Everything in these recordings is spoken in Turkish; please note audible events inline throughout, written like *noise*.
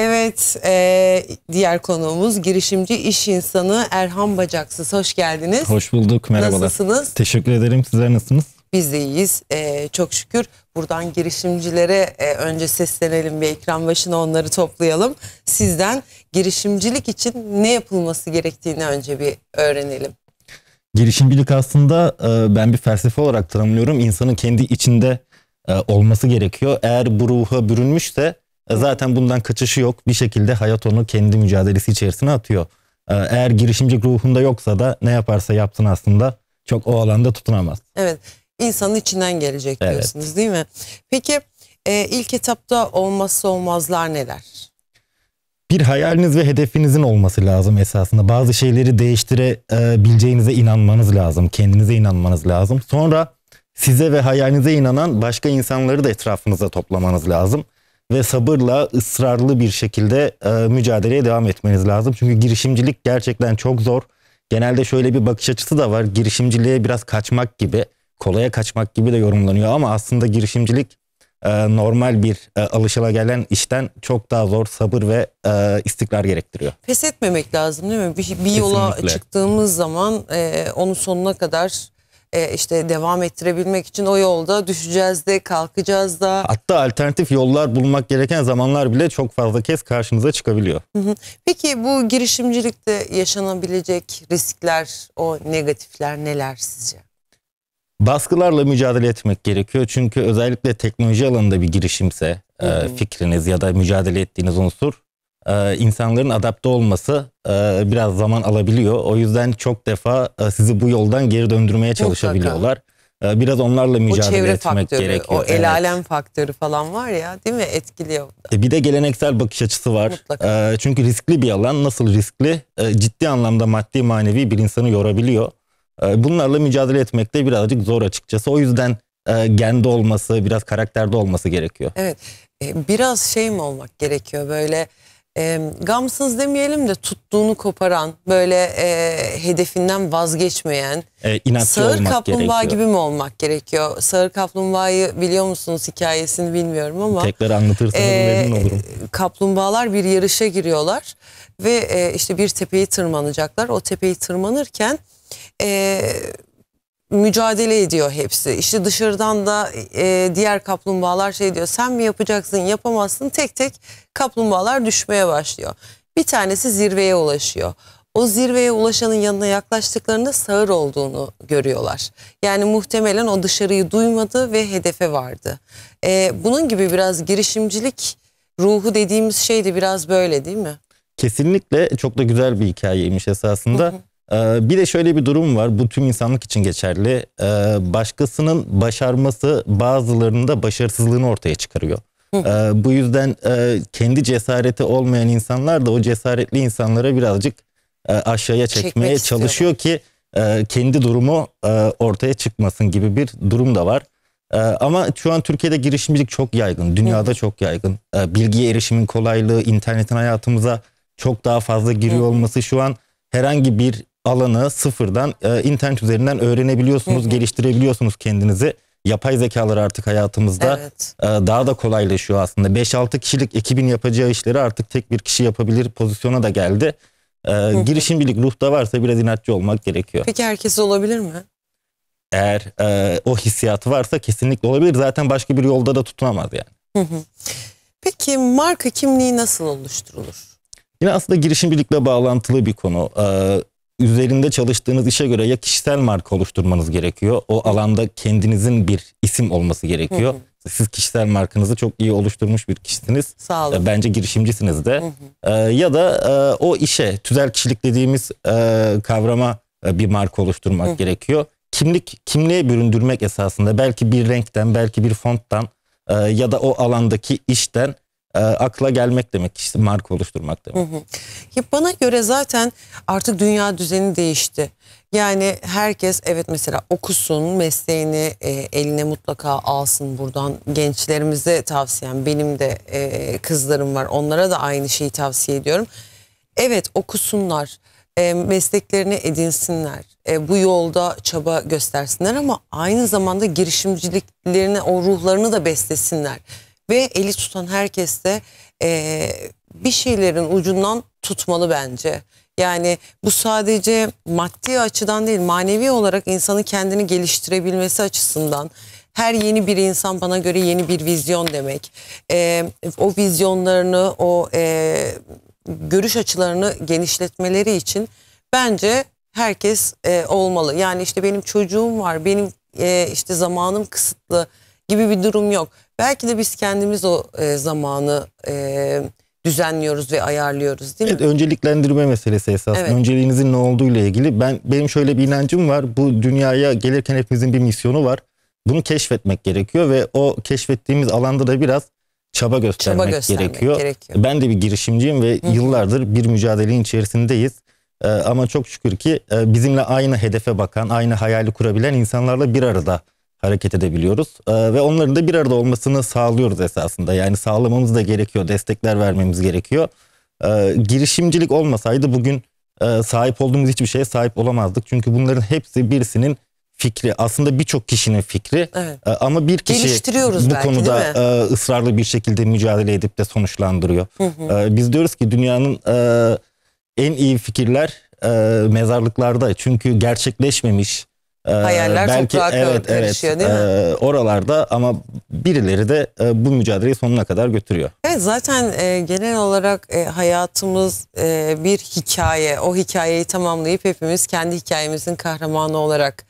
Evet, e, diğer konuğumuz girişimci iş insanı Erhan Bacaksız. Hoş geldiniz. Hoş bulduk, merhabalar. Nasılsınız? Teşekkür ederim, sizler nasılsınız? Biz de iyiyiz, e, çok şükür. Buradan girişimcilere e, önce seslenelim bir ekran başına onları toplayalım. Sizden girişimcilik için ne yapılması gerektiğini önce bir öğrenelim. Girişimcilik aslında e, ben bir felsefe olarak tanımlıyorum. İnsanın kendi içinde e, olması gerekiyor. Eğer bu ruha bürünmüşse Zaten bundan kaçışı yok. Bir şekilde hayat onu kendi mücadelesi içerisine atıyor. Ee, eğer girişimci ruhunda yoksa da ne yaparsa yapsın aslında çok o alanda tutunamaz. Evet. İnsanın içinden gelecek evet. diyorsunuz değil mi? Peki e, ilk etapta olmazsa olmazlar neler? Bir hayaliniz ve hedefinizin olması lazım esasında. Bazı şeyleri değiştirebileceğinize inanmanız lazım. Kendinize inanmanız lazım. Sonra size ve hayalinize inanan başka insanları da etrafınıza toplamanız lazım ve sabırla ısrarlı bir şekilde e, mücadeleye devam etmeniz lazım. Çünkü girişimcilik gerçekten çok zor. Genelde şöyle bir bakış açısı da var. Girişimciliğe biraz kaçmak gibi, kolaya kaçmak gibi de yorumlanıyor ama aslında girişimcilik e, normal bir e, alışılagelen işten çok daha zor sabır ve e, istikrar gerektiriyor. Pes etmemek lazım değil mi? Bir, bir yola çıktığımız zaman e, onun sonuna kadar e, işte devam ettirebilmek için o yolda düşeceğiz de kalkacağız da. Hatta alternatif yollar bulmak gereken zamanlar bile çok fazla kez karşımıza çıkabiliyor. Peki bu girişimcilikte yaşanabilecek riskler, o negatifler neler sizce? Baskılarla mücadele etmek gerekiyor. Çünkü özellikle teknoloji alanında bir girişimse e, hı hı. fikriniz ya da mücadele ettiğiniz unsur e, insanların adapte olması e, biraz zaman alabiliyor. O yüzden çok defa e, sizi bu yoldan geri döndürmeye çalışabiliyorlar. E, biraz onlarla mücadele o çevre etmek faktörü, gerekiyor. O el evet. alem faktörü falan var ya değil mi etkiliyor. E, bir de geleneksel bakış açısı var. E, çünkü riskli bir alan nasıl riskli e, ciddi anlamda maddi manevi bir insanı yorabiliyor. E, bunlarla mücadele etmek de birazcık zor açıkçası. O yüzden e, gende olması biraz karakterde olması gerekiyor. Evet e, biraz şey mi olmak gerekiyor böyle e, gamsız demeyelim de tuttuğunu koparan, böyle e, hedefinden vazgeçmeyen, e, inatçı sağır olmak kaplumbağa gerekiyor. gibi mi olmak gerekiyor? Sağır kaplumbağayı biliyor musunuz hikayesini bilmiyorum ama. Tekrar anlatırsanız e, memnun olurum. E, kaplumbağalar bir yarışa giriyorlar ve e, işte bir tepeyi tırmanacaklar. O tepeyi tırmanırken... E, mücadele ediyor hepsi. İşte dışarıdan da e, diğer kaplumbağalar şey diyor sen mi yapacaksın yapamazsın tek tek kaplumbağalar düşmeye başlıyor. Bir tanesi zirveye ulaşıyor. O zirveye ulaşanın yanına yaklaştıklarında sağır olduğunu görüyorlar. Yani muhtemelen o dışarıyı duymadı ve hedefe vardı. E, bunun gibi biraz girişimcilik ruhu dediğimiz şey de biraz böyle değil mi? Kesinlikle çok da güzel bir hikayeymiş esasında. Ee, bir de şöyle bir durum var. Bu tüm insanlık için geçerli. Ee, başkasının başarması bazılarının da başarısızlığını ortaya çıkarıyor. Ee, bu yüzden e, kendi cesareti olmayan insanlar da o cesaretli insanlara birazcık e, aşağıya çekmeye Çekmek çalışıyor ki e, kendi durumu ortaya çıkmasın gibi bir durum da var. Ama şu an Türkiye'de girişimcilik çok yaygın. Dünyada çok yaygın. Bilgiye erişimin kolaylığı, internetin hayatımıza çok daha fazla giriyor olması şu an herhangi bir alanı sıfırdan e, internet üzerinden öğrenebiliyorsunuz, geliştirebiliyorsunuz kendinizi. Yapay zekalar artık hayatımızda evet. e, daha da kolaylaşıyor aslında. 5-6 kişilik ekibin yapacağı işleri artık tek bir kişi yapabilir pozisyona da geldi. E, girişimcilik ruhta varsa biraz inatçı olmak gerekiyor. Peki herkes olabilir mi? Eğer e, o hissiyatı varsa kesinlikle olabilir. Zaten başka bir yolda da tutunamaz yani. Peki marka kimliği nasıl oluşturulur? Yine aslında girişimcilikle bağlantılı bir konu. Ee, üzerinde çalıştığınız işe göre ya kişisel marka oluşturmanız gerekiyor. O alanda kendinizin bir isim olması gerekiyor. Hı hı. Siz kişisel markanızı çok iyi oluşturmuş bir kişisiniz. Sağ olun. E, bence girişimcisiniz de. Hı hı. E, ya da e, o işe tüzel kişilik dediğimiz kavrama bir marka oluşturmak hı gerekiyor. Kimlik kimliğe büründürmek esasında belki bir renkten, belki bir fonttan ya da o alandaki işten e, akla gelmek demek işte marka oluşturmak demek. Hı hı. Ya bana göre zaten artık dünya düzeni değişti. Yani herkes evet mesela okusun mesleğini e, eline mutlaka alsın buradan gençlerimize tavsiyem benim de e, kızlarım var onlara da aynı şeyi tavsiye ediyorum. Evet okusunlar e, mesleklerini edinsinler e, bu yolda çaba göstersinler ama aynı zamanda girişimciliklerini o ruhlarını da beslesinler ve eli tutan herkes de e, bir şeylerin ucundan tutmalı bence. Yani bu sadece maddi açıdan değil manevi olarak insanın kendini geliştirebilmesi açısından her yeni bir insan bana göre yeni bir vizyon demek. E, o vizyonlarını, o e, görüş açılarını genişletmeleri için bence herkes e, olmalı. Yani işte benim çocuğum var, benim e, işte zamanım kısıtlı gibi bir durum yok. Belki de biz kendimiz o e, zamanı e, düzenliyoruz ve ayarlıyoruz değil evet, mi? Önceliklendirme meselesi esas. Evet. Önceliğinizin ne olduğu ile ilgili. Ben benim şöyle bir inancım var. Bu dünyaya gelirken hepimizin bir misyonu var. Bunu keşfetmek gerekiyor ve o keşfettiğimiz alanda da biraz çaba göstermek, çaba göstermek gerekiyor. gerekiyor. Ben de bir girişimciyim ve Hı-hı. yıllardır bir mücadelenin içerisindeyiz. Ee, ama çok şükür ki e, bizimle aynı hedefe bakan, aynı hayali kurabilen insanlarla bir arada hareket edebiliyoruz. Ee, ve onların da bir arada olmasını sağlıyoruz esasında. Yani sağlamamız da gerekiyor, destekler vermemiz gerekiyor. Ee, girişimcilik olmasaydı bugün e, sahip olduğumuz hiçbir şeye sahip olamazdık. Çünkü bunların hepsi birisinin fikri aslında birçok kişinin fikri evet. Ee, ama bir kişi geliştiriyoruz bu belki, konuda e, ısrarlı bir şekilde mücadele edip de sonuçlandırıyor. Hı hı. Biz diyoruz ki dünyanın e, en iyi fikirler mezarlıklarda çünkü gerçekleşmemiş ee, Hayaller belki, daha evet, karışıyor evet, değil mi? Ee, oralarda ama birileri de e, bu mücadeleyi sonuna kadar götürüyor. Evet zaten e, genel olarak e, hayatımız bir hikaye. O hikayeyi tamamlayıp hepimiz kendi hikayemizin kahramanı olarak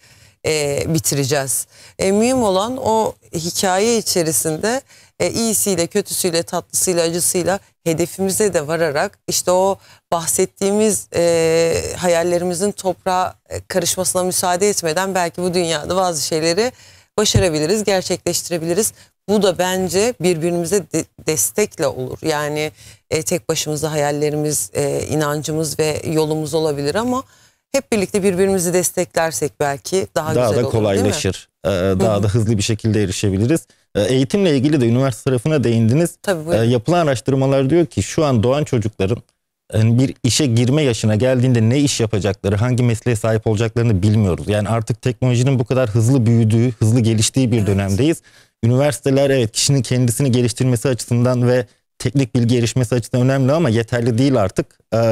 bitireceğiz. E, mühim olan o hikaye içerisinde e, iyisiyle, kötüsüyle, tatlısıyla, acısıyla hedefimize de vararak işte o bahsettiğimiz e, hayallerimizin toprağa e, karışmasına müsaade etmeden belki bu dünyada bazı şeyleri başarabiliriz, gerçekleştirebiliriz. Bu da bence birbirimize de destekle olur. Yani e, tek başımıza hayallerimiz, e, inancımız ve yolumuz olabilir ama hep birlikte birbirimizi desteklersek belki daha, daha güzel da olur. Daha da kolaylaşır. Ee, daha da hızlı bir şekilde erişebiliriz. Ee, eğitimle ilgili de üniversite tarafına değindiniz. Tabii, ee, Yapılan araştırmalar diyor ki şu an doğan çocukların bir işe girme yaşına geldiğinde ne iş yapacakları, hangi mesleğe sahip olacaklarını bilmiyoruz. Yani artık teknolojinin bu kadar hızlı büyüdüğü, hızlı geliştiği bir evet. dönemdeyiz. Üniversiteler evet kişinin kendisini geliştirmesi açısından ve teknik bilgi erişmesi açısından önemli ama yeterli değil artık.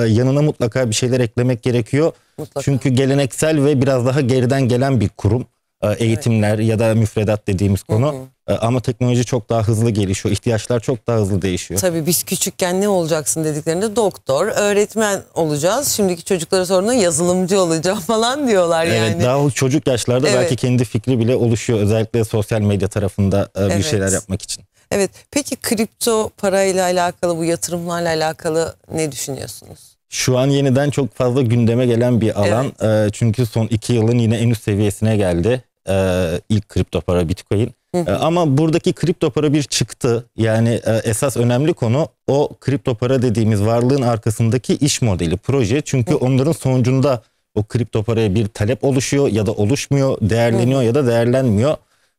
yanına mutlaka bir şeyler eklemek gerekiyor. Mutlaka. Çünkü geleneksel ve biraz daha geriden gelen bir kurum. E, eğitimler evet. ya da müfredat dediğimiz konu. Hı hı. E, ama teknoloji çok daha hızlı gelişiyor. İhtiyaçlar çok daha hızlı değişiyor. Tabii biz küçükken ne olacaksın dediklerinde doktor, öğretmen olacağız. Şimdiki çocuklara sorduğunda yazılımcı olacağım *laughs* falan diyorlar evet, yani. Evet daha çocuk yaşlarda evet. belki kendi fikri bile oluşuyor. Özellikle sosyal medya tarafında e, bir evet. şeyler yapmak için. Evet peki kripto parayla alakalı bu yatırımlarla alakalı ne düşünüyorsunuz? şu an yeniden çok fazla gündeme gelen bir alan. Evet. Çünkü son iki yılın yine en üst seviyesine geldi e, ilk kripto para Bitcoin. Hı e, Ama buradaki kripto para bir çıktı. Yani e, esas önemli konu o kripto para dediğimiz varlığın arkasındaki iş modeli, proje. Çünkü onların sonucunda o kripto paraya bir talep oluşuyor ya da oluşmuyor, değerleniyor ya da değerlenmiyor.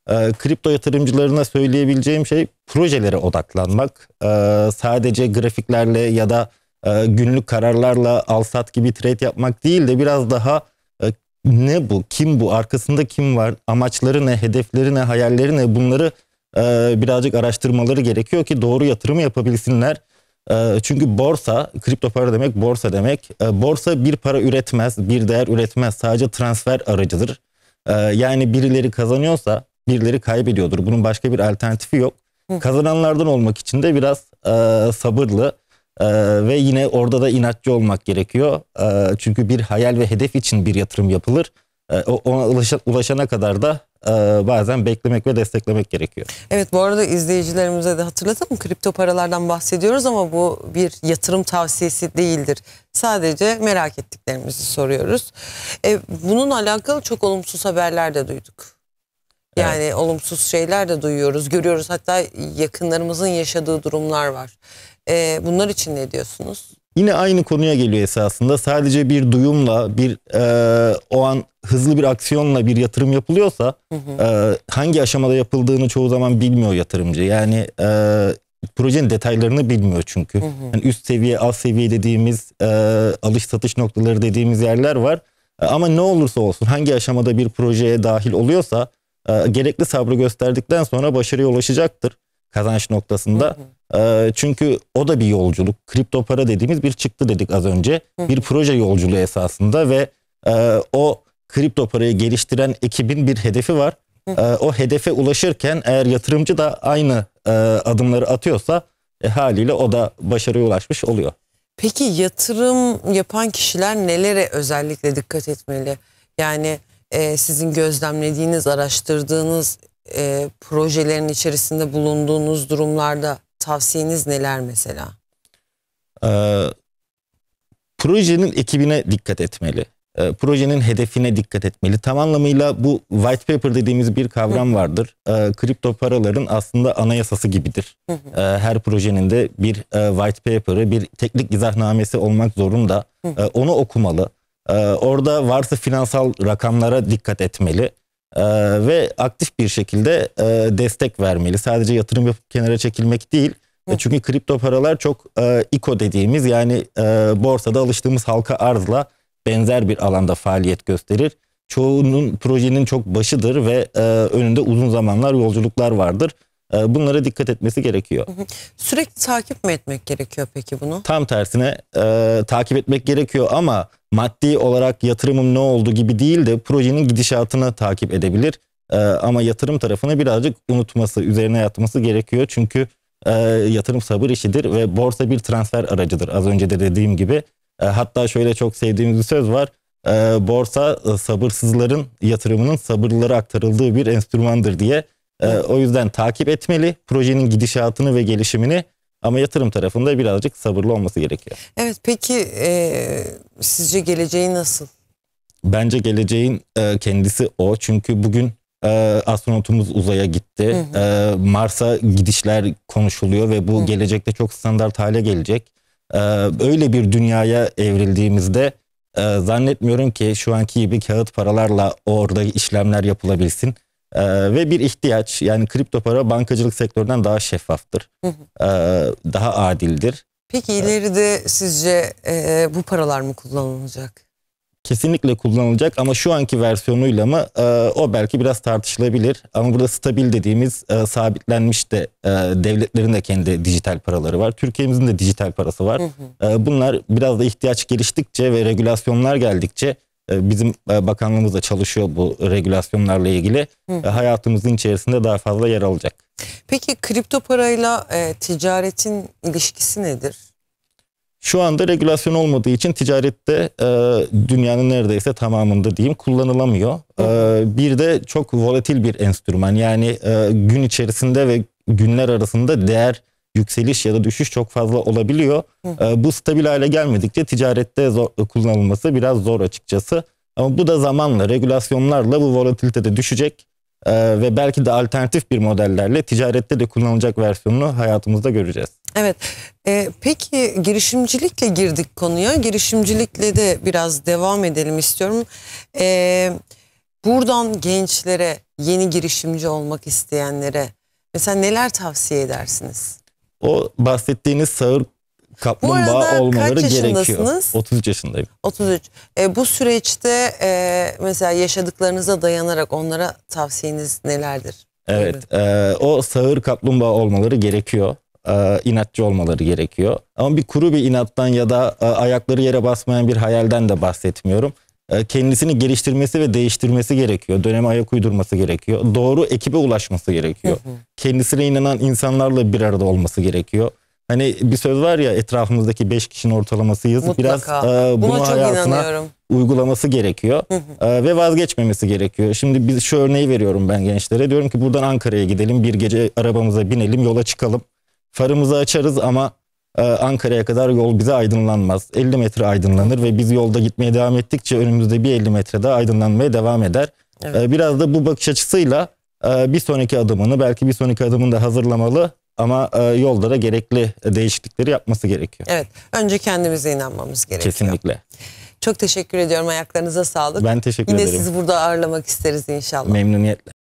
E, kripto yatırımcılarına söyleyebileceğim şey projelere odaklanmak. E, sadece grafiklerle ya da e, günlük kararlarla al sat gibi trade yapmak değil de biraz daha ne bu? Kim bu? Arkasında kim var? Amaçları ne? Hedefleri ne? Hayalleri ne? Bunları e, birazcık araştırmaları gerekiyor ki doğru yatırım yapabilsinler. E, çünkü borsa, kripto para demek borsa demek. E, borsa bir para üretmez, bir değer üretmez. Sadece transfer aracıdır. E, yani birileri kazanıyorsa birileri kaybediyordur. Bunun başka bir alternatifi yok. Hı. Kazananlardan olmak için de biraz e, sabırlı, ee, ve yine orada da inatçı olmak gerekiyor. Ee, çünkü bir hayal ve hedef için bir yatırım yapılır. Ee, ona ulaşana kadar da e, bazen beklemek ve desteklemek gerekiyor. Evet bu arada izleyicilerimize de hatırlatalım kripto paralardan bahsediyoruz ama bu bir yatırım tavsiyesi değildir. Sadece merak ettiklerimizi soruyoruz. E, bununla alakalı çok olumsuz haberler de duyduk. Yani evet. olumsuz şeyler de duyuyoruz, görüyoruz. Hatta yakınlarımızın yaşadığı durumlar var. E, bunlar için ne diyorsunuz? Yine aynı konuya geliyor esasında. Sadece bir duyumla, bir e, o an hızlı bir aksiyonla bir yatırım yapılıyorsa hı hı. E, hangi aşamada yapıldığını çoğu zaman bilmiyor yatırımcı. Yani e, projenin detaylarını bilmiyor çünkü. Hı hı. Yani üst seviye, alt seviye dediğimiz e, alış satış noktaları dediğimiz yerler var. E, ama ne olursa olsun hangi aşamada bir projeye dahil oluyorsa e, gerekli sabrı gösterdikten sonra başarıya ulaşacaktır kazanç noktasında. Hı hı. Ee, çünkü o da bir yolculuk. Kripto para dediğimiz bir çıktı dedik az önce. Bir proje yolculuğu esasında ve e, o kripto parayı geliştiren ekibin bir hedefi var. E, o hedefe ulaşırken eğer yatırımcı da aynı e, adımları atıyorsa haliyle o da başarıya ulaşmış oluyor. Peki yatırım yapan kişiler nelere özellikle dikkat etmeli? Yani e, sizin gözlemlediğiniz, araştırdığınız e, projelerin içerisinde bulunduğunuz durumlarda Tavsiyeniz neler mesela? Ee, projenin ekibine dikkat etmeli. E, projenin hedefine dikkat etmeli. Tam anlamıyla bu white paper dediğimiz bir kavram vardır. E, kripto paraların aslında anayasası gibidir. E, her projenin de bir e, white paper'ı, bir teknik izahnamesi olmak zorunda. E, onu okumalı. E, orada varsa finansal rakamlara dikkat etmeli. Ee, ve aktif bir şekilde e, destek vermeli. Sadece yatırım yapıp kenara çekilmek değil. Hı. E, çünkü kripto paralar çok e, ICO dediğimiz yani e, borsada alıştığımız halka arzla benzer bir alanda faaliyet gösterir. Çoğunun projenin çok başıdır ve e, önünde uzun zamanlar yolculuklar vardır. E, bunlara dikkat etmesi gerekiyor. Hı hı. Sürekli takip mi etmek gerekiyor peki bunu? Tam tersine e, takip etmek gerekiyor ama maddi olarak yatırımım ne oldu gibi değil de projenin gidişatını takip edebilir. E, ama yatırım tarafını birazcık unutması, üzerine yatması gerekiyor. Çünkü e, yatırım sabır işidir ve borsa bir transfer aracıdır. Az önce de dediğim gibi. E, hatta şöyle çok sevdiğimiz bir söz var. E, borsa e, sabırsızların yatırımının sabırlılara aktarıldığı bir enstrümandır diye. E, o yüzden takip etmeli projenin gidişatını ve gelişimini ama yatırım tarafında birazcık sabırlı olması gerekiyor. Evet peki e, sizce geleceği nasıl? Bence geleceğin e, kendisi o. Çünkü bugün e, astronotumuz uzaya gitti. Hı hı. E, Mars'a gidişler konuşuluyor ve bu hı. gelecekte çok standart hale gelecek. E, öyle bir dünyaya evrildiğimizde e, zannetmiyorum ki şu anki gibi kağıt paralarla orada işlemler yapılabilsin. E, ve bir ihtiyaç yani kripto para bankacılık sektöründen daha şeffaftır. E, ee, daha adildir. Peki ileride sizce e, bu paralar mı kullanılacak? Kesinlikle kullanılacak ama şu anki versiyonuyla mı e, o belki biraz tartışılabilir. Ama burada stabil dediğimiz e, sabitlenmiş de e, devletlerin de kendi dijital paraları var. Türkiye'mizin de dijital parası var. Hı hı. E, bunlar biraz da ihtiyaç geliştikçe ve regülasyonlar geldikçe e, bizim e, bakanlığımız da çalışıyor bu regülasyonlarla ilgili. Hı. E, hayatımızın içerisinde daha fazla yer alacak. Peki kripto parayla e, ticaretin ilişkisi nedir? Şu anda regülasyon olmadığı için ticarette e, dünyanın neredeyse tamamında diyeyim kullanılamıyor. E, bir de çok volatil bir enstrüman yani e, gün içerisinde ve günler arasında değer yükseliş ya da düşüş çok fazla olabiliyor. Hı. Ee, bu stabil hale gelmedikçe ticarette zor, e, kullanılması biraz zor açıkçası. Ama bu da zamanla regülasyonlarla bu volatilite de düşecek ee, ve belki de alternatif bir modellerle ticarette de kullanılacak versiyonunu hayatımızda göreceğiz. Evet. Ee, peki girişimcilikle girdik konuya. Girişimcilikle de biraz devam edelim istiyorum. Ee, buradan gençlere, yeni girişimci olmak isteyenlere mesela neler tavsiye edersiniz? o bahsettiğiniz sağır kaplumbağa olmaları gerekiyor. 33 yaşındayım. 33. E, bu süreçte e, mesela yaşadıklarınıza dayanarak onlara tavsiyeniz nelerdir? Evet. E, o sağır kaplumbağa olmaları gerekiyor. E, inatçı olmaları gerekiyor. Ama bir kuru bir inattan ya da e, ayakları yere basmayan bir hayalden de bahsetmiyorum. E, kendisini geliştirmesi ve değiştirmesi gerekiyor. Döneme ayak uydurması gerekiyor. Doğru ekibe ulaşması gerekiyor. Hı hı. Kendisine inanan insanlarla bir arada olması gerekiyor. Hani bir söz var ya etrafımızdaki 5 kişinin ortalamasıyız. Mutlaka. Biraz e, bunu Buna hayatına uygulaması gerekiyor hı hı. E, ve vazgeçmemesi gerekiyor. Şimdi biz şu örneği veriyorum ben gençlere. Diyorum ki buradan Ankara'ya gidelim, bir gece arabamıza binelim, yola çıkalım. Farımızı açarız ama ee, Ankara'ya kadar yol bize aydınlanmaz. 50 metre aydınlanır ve biz yolda gitmeye devam ettikçe önümüzde bir 50 metre daha aydınlanmaya devam eder. Evet. Ee, biraz da bu bakış açısıyla e, bir sonraki adımını belki bir sonraki adımını da hazırlamalı ama e, yolda da gerekli değişiklikleri yapması gerekiyor. Evet önce kendimize inanmamız gerekiyor. Kesinlikle. Çok teşekkür ediyorum ayaklarınıza sağlık. Ben teşekkür Yine ederim. Yine sizi burada ağırlamak isteriz inşallah. Memnuniyetle.